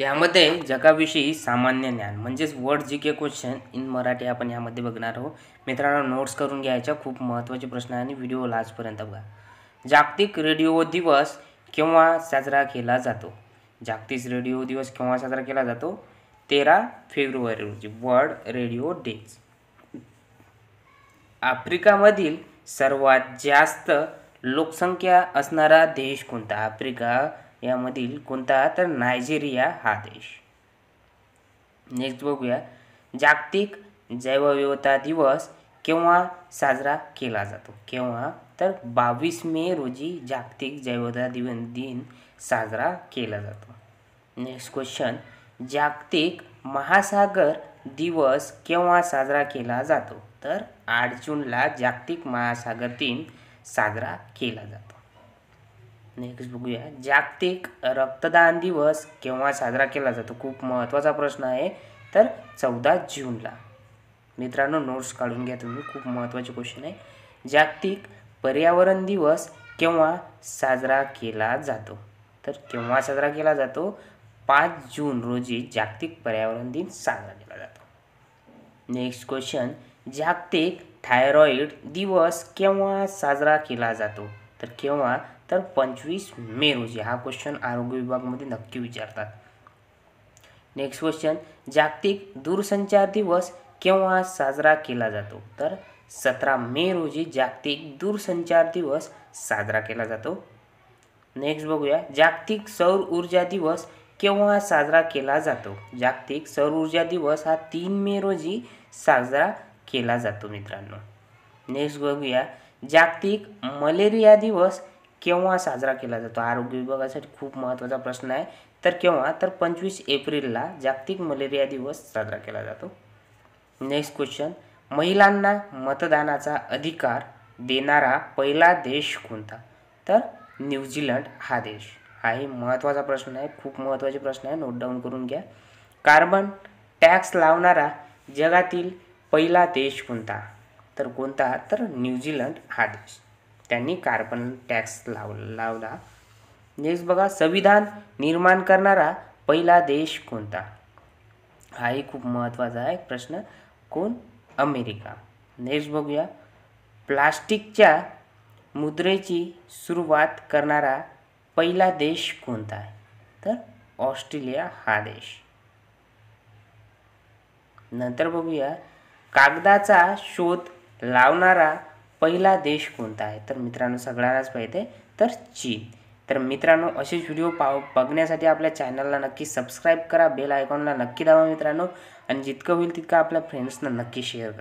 यामध्ये जगाविषयी सामान्य ज्ञान म्हणजेच world G K question in Marathi आपण यामध्ये बघणार आहोत मित्रांनो नोट्स करून घ्यायच्या खूप महत्त्वाचे प्रश्न आणि व्हिडिओ लास्टपर्यंत बघा जागतिक रेडिओ दिवस केव्हा साजरा केला जातो जागतिक रेडिओ दिवस केव्हा साजरा केला जातो तेरा फेब्रुवारी रोजी वर्ल्ड रेडिओ डेज आफ्रिकामधील सर्वात जास्त लोकसंख्या असणारा देश कोणता आफ्रिका यामधील कोणता तर नायजेरिया हा देश नेक्स्ट बघूया जागतिक जैवविविधता दिवस केव्हा साजरा केला जातो केव्हा तर बावीस मे रोजी जागतिक जैवता दिवस दिन साजरा केला जातो नेक्स्ट क्वेश्चन जागतिक महासागर दिवस केव्हा साजरा केला जातो तर आठ जूनला जागतिक महासागर दिन साजरा केला जातो नेक्स्ट बघूया जागतिक रक्तदान दिवस केव्हा साजरा केला जातो खूप महत्त्वाचा प्रश्न आहे तर चौदा जूनला मित्रांनो नोट्स काढून घ्या तुम्ही खूप महत्त्वाचे क्वेश्चन आहे जागतिक पर्यावरण दिवस केव्हा साजरा केला जातो तर केव्हा साजरा केला जातो पाच जून रोजी जागतिक पर्यावरण दिन साजरा केला जातो नेक्स्ट क्वेश्चन जागतिक थायरॉईड दिवस केव्हा साजरा केला जातो तर केव्हा तर पंचवीस मे रोजी हा क्वेश्चन आरोग्य विभागमध्ये नक्की विचारतात नेक्स्ट क्वेश्चन जागतिक दूरसंचार दिवस केव्हा साजरा केला जातो तर सतरा मे रोजी जागतिक दूरसंचार दिवस साजरा केला जातो नेक्स्ट बघूया जागतिक सौर ऊर्जा दिवस केव्हा साजरा केला जातो जागतिक सौर ऊर्जा दिवस हा तीन मे रोजी साजरा केला जातो मित्रांनो नेक्स्ट बघूया जागतिक मलेरिया दिवस केव्हा साजरा केला जातो आरोग्य विभागासाठी खूप महत्त्वाचा प्रश्न आहे तर केव्हा तर पंचवीस एप्रिलला जागतिक मलेरिया दिवस साजरा केला जातो नेक्स्ट क्वेश्चन महिलांना मतदानाचा अधिकार देणारा पहिला देश कोणता तर न्यूझीलंड हा देश हाही महत्त्वाचा प्रश्न आहे खूप महत्त्वाचे प्रश्न आहे नोट डाऊन करून घ्या कार्बन टॅक्स लावणारा जगातील पहिला देश कोणता तर कोणता तर न्यूझीलंड हा देश त्यांनी कार्बन टॅक्स लाव लावला नेक्स्ट बघा संविधान निर्माण करणारा पहिला देश कोणता हाही खूप महत्त्वाचा आहे प्रश्न कोण अमेरिका नेक्स्ट बघूया प्लास्टिकच्या मुद्रेची सुरुवात करणारा पहिला देश कोणता आहे तर ऑस्ट्रेलिया हा देश नंतर बघूया कागदाचा शोध लावणारा पहिला देश कोणता आहे तर मित्रांनो सगळ्यांनाच माहिती आहे तर चीन तर मित्रांनो असेच व्हिडिओ पाव बघण्यासाठी आपल्या चॅनलला नक्की सबस्क्राईब करा बेल आयकॉनला नक्की दाबा मित्रांनो आणि जितकं होईल तितकं आपल्या फ्रेंड्सना नक्की शेअर करा